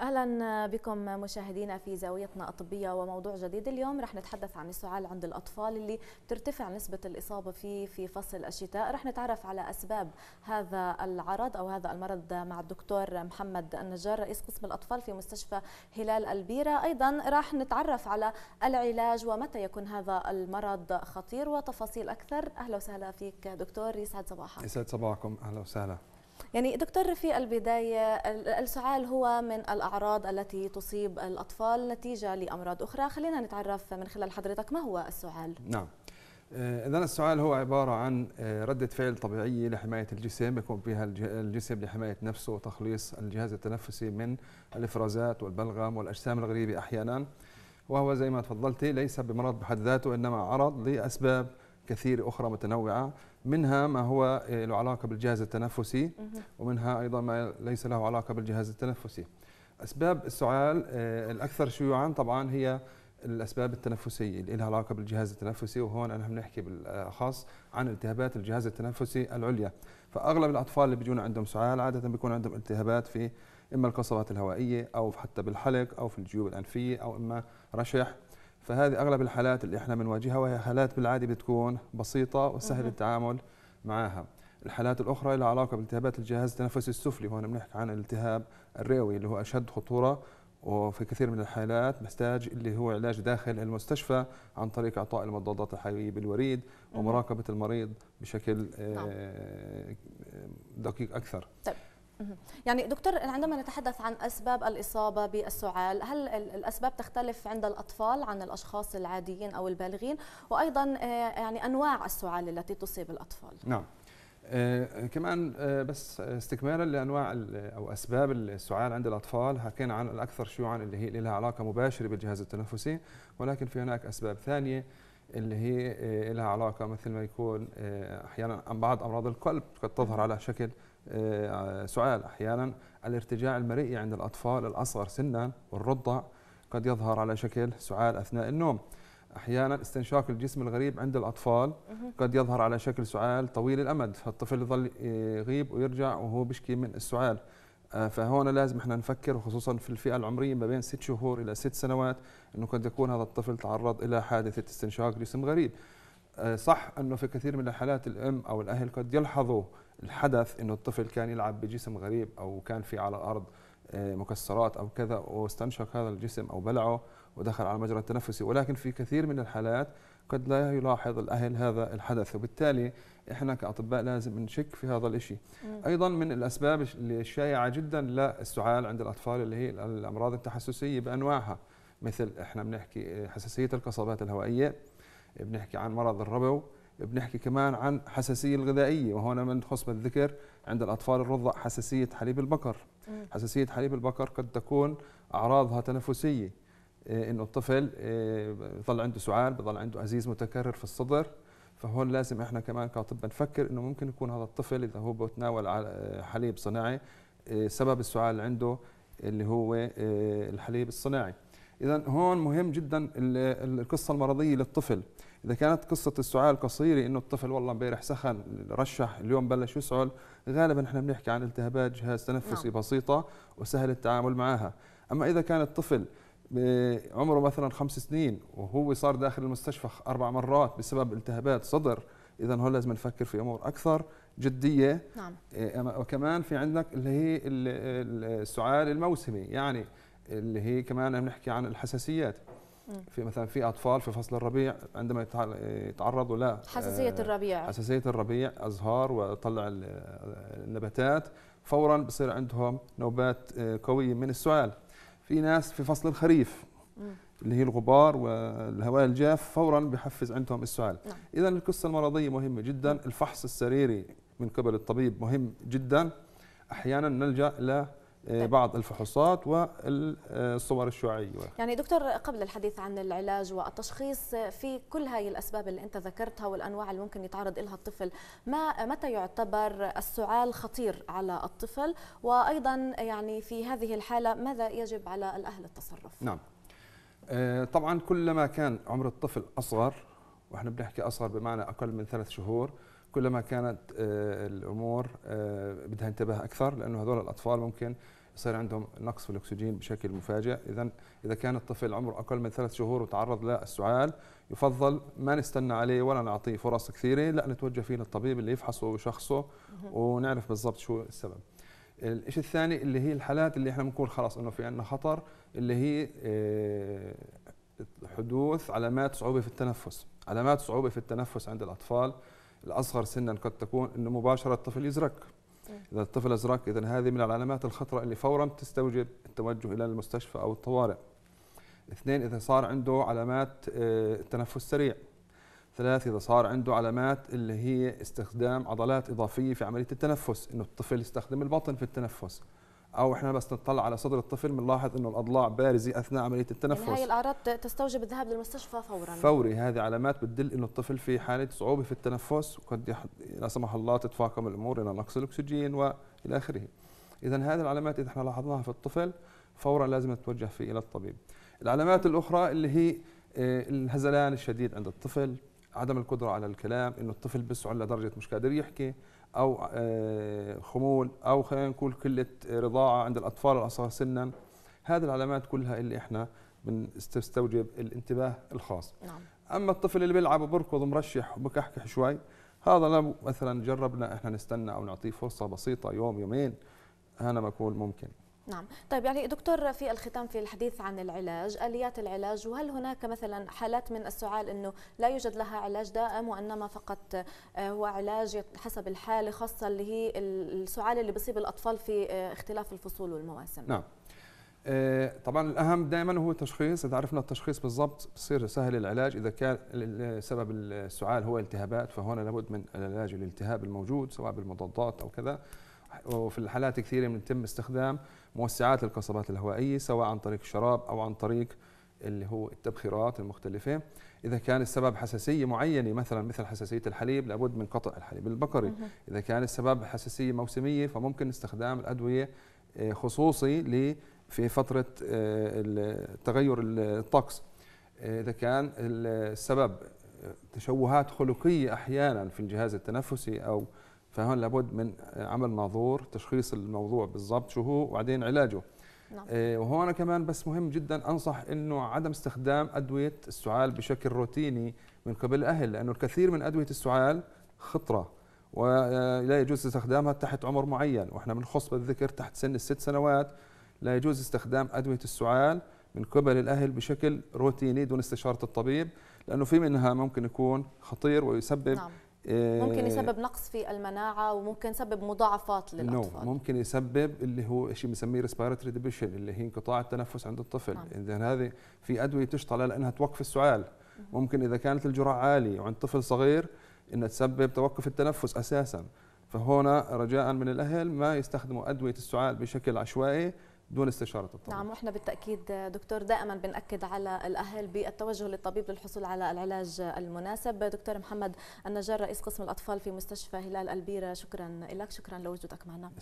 اهلا بكم مشاهدينا في زاويتنا الطبيه وموضوع جديد اليوم رح نتحدث عن السعال عند الاطفال اللي بترتفع نسبه الاصابه فيه في فصل الشتاء رح نتعرف على اسباب هذا العرض او هذا المرض مع الدكتور محمد النجار رئيس قسم الاطفال في مستشفى هلال البيره ايضا رح نتعرف على العلاج ومتى يكون هذا المرض خطير وتفاصيل اكثر اهلا وسهلا فيك دكتور يسعد صباحك يسعد صباحكم اهلا وسهلا يعني دكتور في البداية السعال هو من الأعراض التي تصيب الأطفال نتيجة لأمراض أخرى خلينا نتعرف من خلال حضرتك ما هو السعال نعم آه، إذا السعال هو عبارة عن آه، ردة فعل طبيعية لحماية الجسم يكون فيها الجسم لحماية نفسه وتخليص الجهاز التنفسي من الإفرازات والبلغم والأجسام الغريبة أحيانا وهو زي ما تفضلتي ليس بمرض بحد ذاته إنما عرض لأسباب كثيرة أخرى متنوعة منها ما هو له علاقة بالجهاز التنفسي ومنها أيضا ما ليس له علاقة بالجهاز التنفسي أسباب السعال آه، الأكثر شيوعا طبعا هي الأسباب التنفسية اللي لها علاقة بالجهاز التنفسي وهون نحن بنحكي بالأخص عن التهابات الجهاز التنفسي العليا فأغلب الأطفال اللي بيجون عندهم سعال عادة بيكون عندهم التهابات في إما القصبات الهوائية أو حتى بالحلق أو في الجيوب الأنفية أو إما رشح فهذه اغلب الحالات اللي احنا بنواجهها وهي حالات بالعاده بتكون بسيطه وسهل التعامل معها الحالات الاخرى لها علاقه بالتهابات الجهاز التنفسي السفلي هون بنحكي عن الالتهاب الرئوي اللي هو اشد خطوره وفي كثير من الحالات بحتاج اللي هو علاج داخل المستشفى عن طريق اعطاء المضادات الحيويه بالوريد ومراقبه المريض بشكل آه، نعم. دقيق اكثر طيب. يعني دكتور عندما نتحدث عن اسباب الاصابه بالسعال هل الاسباب تختلف عند الاطفال عن الاشخاص العاديين او البالغين وايضا آه، يعني انواع السعال التي تصيب الاطفال نعم آه، كمان آه، بس استكمالا لانواع او اسباب السعال عند الاطفال حكينا عن الاكثر شيوعا اللي هي اللي لها علاقه مباشره بالجهاز التنفسي ولكن في هناك اسباب ثانيه اللي هي لها علاقه مثل ما يكون احيانا بعض امراض القلب قد تظهر على شكل آه، سؤال أحيانا الارتجاع المرئي عند الأطفال الأصغر سنا والرضع قد يظهر على شكل سعال أثناء النوم احيانا استنشاق الجسم الغريب عند الاطفال قد يظهر على شكل سعال طويل الامد فالطفل يظل يغيب ويرجع وهو بيشكي من السعال آه، فهون لازم احنا نفكر وخصوصا في الفئه العمريه ما بين ست شهور الى ست سنوات انه قد يكون هذا الطفل تعرض الى حادثه استنشاق جسم غريب آه، صح انه في كثير من الحالات الام او الاهل قد يلحظوا الحدث انه الطفل كان يلعب بجسم غريب او كان في على الارض آه، مكسرات او كذا واستنشق هذا الجسم او بلعه ودخل على المجرى التنفسي ولكن في كثير من الحالات قد لا يلاحظ الاهل هذا الحدث وبالتالي احنا كاطباء لازم نشك في هذا الشيء ايضا من الاسباب الشائعه جدا للسعال عند الاطفال اللي هي الامراض التحسسيه بانواعها مثل احنا بنحكي آه، حساسيه القصبات الهوائيه بنحكي عن مرض الربو بنحكي كمان عن حساسية الغذائية وهنا من خص بالذكر عند الأطفال الرضع حساسية حليب البقر حساسية حليب البقر قد تكون أعراضها تنفسية إيه، إنه الطفل إيه، بضل عنده سعال بضل عنده أزيز متكرر في الصدر فهون لازم احنا كمان كاطباء نفكر انه ممكن يكون هذا الطفل اذا هو بتناول حليب صناعي إيه، سبب السعال اللي عنده اللي هو الحليب الصناعي اذا هون مهم جدا القصه المرضيه للطفل اذا كانت قصه السعال قصيره انه الطفل والله امبارح سخن رشح اليوم بلش يسعل غالبا احنا بنحكي عن التهابات جهاز تنفسي نعم. بسيطه وسهل التعامل معها اما اذا كان الطفل عمره مثلا خمس سنين وهو صار داخل المستشفى اربع مرات بسبب التهابات صدر اذا هون لازم نفكر في امور اكثر جديه نعم إيه، وكمان في عندك اللي هي السعال الموسمي يعني اللي هي كمان بنحكي عن الحساسيات في مثلا في اطفال في فصل الربيع عندما يتعرضوا لا حساسيه آه، الربيع حساسيه الربيع ازهار وطلع آه، النباتات فورا بصير عندهم نوبات آه، قويه من السعال في ناس في فصل الخريف اللي هي الغبار والهواء الجاف فورا بحفز عندهم السعال نعم. اذا القصه المرضيه مهمه جدا الفحص السريري من قبل الطبيب مهم جدا احيانا نلجا الى آه، طيب. بعض الفحوصات والصور الشعاعيه يعني دكتور قبل الحديث عن العلاج والتشخيص في كل هاي الاسباب اللي انت ذكرتها والانواع اللي ممكن يتعرض لها الطفل ما متى يعتبر السعال خطير على الطفل وايضا يعني في هذه الحاله ماذا يجب على الاهل التصرف نعم آه، طبعا كلما كان عمر الطفل اصغر واحنا بنحكي اصغر بمعنى اقل من ثلاث شهور كلما كانت آه، الامور آه، بدها انتباه اكثر لانه هذول الاطفال ممكن يصير عندهم نقص في الاكسجين بشكل مفاجئ اذا اذا كان الطفل عمره اقل من ثلاث شهور وتعرض للسعال يفضل ما نستنى عليه ولا نعطيه فرص كثيره لا نتوجه فيه للطبيب اللي يفحصه ويشخصه ونعرف بالضبط شو السبب الشيء الثاني اللي هي الحالات اللي احنا بنقول خلاص انه في عندنا خطر اللي هي آه، حدوث علامات صعوبه في التنفس علامات صعوبه في التنفس عند الاطفال الاصغر سنا قد تكون انه مباشره الطفل يزرق اذا الطفل ازرق اذا هذه من العلامات الخطره اللي فورا تستوجب التوجه الى المستشفى او الطوارئ اثنين اذا صار عنده علامات آه، تنفس سريع ثلاث اذا صار عنده علامات اللي هي استخدام عضلات اضافيه في عمليه التنفس انه الطفل يستخدم البطن في التنفس او احنا بس نطلع على صدر الطفل بنلاحظ انه الاضلاع بارزه اثناء عمليه التنفس يعني هي الاعراض تستوجب الذهاب للمستشفى فورا فوري هذه علامات بتدل انه الطفل في حاله صعوبه في التنفس وقد لا سمح الله تتفاقم الامور الى نقص الاكسجين والى اخره اذا هذه العلامات اذا احنا لاحظناها في الطفل فورا لازم نتوجه فيه الى الطبيب العلامات الاخرى اللي هي آه، الهزلان الشديد عند الطفل عدم القدره على الكلام انه الطفل بسعل لدرجه مش قادر يحكي او آه، خمول او خلينا نقول قله رضاعه عند الاطفال الاصغر سنا هذه العلامات كلها اللي احنا بنستوجب الانتباه الخاص نعم. اما الطفل اللي بيلعب وبركض مرشح وبكحكح شوي هذا لو مثلا جربنا احنا نستنى او نعطيه فرصه بسيطه يوم يومين انا بقول ممكن نعم طيب يعني دكتور في الختام في الحديث عن العلاج آليات العلاج وهل هناك مثلا حالات من السعال أنه لا يوجد لها علاج دائم وإنما فقط آه، هو علاج حسب الحالة خاصة اللي هي السعال اللي بيصيب الأطفال في آه، اختلاف الفصول والمواسم نعم آه، طبعا الاهم دائما هو التشخيص اذا عرفنا التشخيص بالضبط بصير سهل العلاج اذا كان سبب السعال هو التهابات فهون لابد من العلاج الالتهاب الموجود سواء بالمضادات او كذا وفي الحالات كثيرة بيتم استخدام موسعات للقصبات الهوائية سواء عن طريق الشراب أو عن طريق اللي هو التبخيرات المختلفة إذا كان السبب حساسية معينة مثلا مثل حساسية الحليب لابد من قطع الحليب البقري إذا كان السبب حساسية موسمية فممكن استخدام الأدوية آه، خصوصي في فترة آه، تغير الطقس آه، إذا كان السبب تشوهات خلقية أحيانا في الجهاز التنفسي أو فهون لابد من عمل ناظور تشخيص الموضوع بالضبط شو هو وبعدين علاجه نعم. آه، وهون كمان بس مهم جدا انصح انه عدم استخدام ادويه السعال بشكل روتيني من قبل الاهل لانه الكثير من ادويه السعال خطره ولا آه، يجوز استخدامها تحت عمر معين واحنا بنخص بالذكر تحت سن الست سنوات لا يجوز استخدام ادويه السعال من قبل الاهل بشكل روتيني دون استشاره الطبيب لانه في منها ممكن يكون خطير ويسبب نعم. ممكن آه، يسبب نقص في المناعه وممكن يسبب مضاعفات للاطفال no. ممكن يسبب اللي هو شيء بنسميه ريسبيرتوري ديبيشن اللي هي انقطاع التنفس عند الطفل نعم. اذا هذه في ادويه تشتغل على انها توقف السعال ممكن اذا كانت الجرعه عاليه وعند طفل صغير انها تسبب توقف التنفس اساسا فهنا رجاء من الاهل ما يستخدموا ادويه السعال بشكل عشوائي دون استشاره الطبيب. نعم واحنا بالتاكيد دكتور دائما بناكد على الاهل بالتوجه للطبيب للحصول على العلاج المناسب، دكتور محمد النجار رئيس قسم الاطفال في مستشفى هلال البيره شكرا لك، شكرا لوجودك معنا.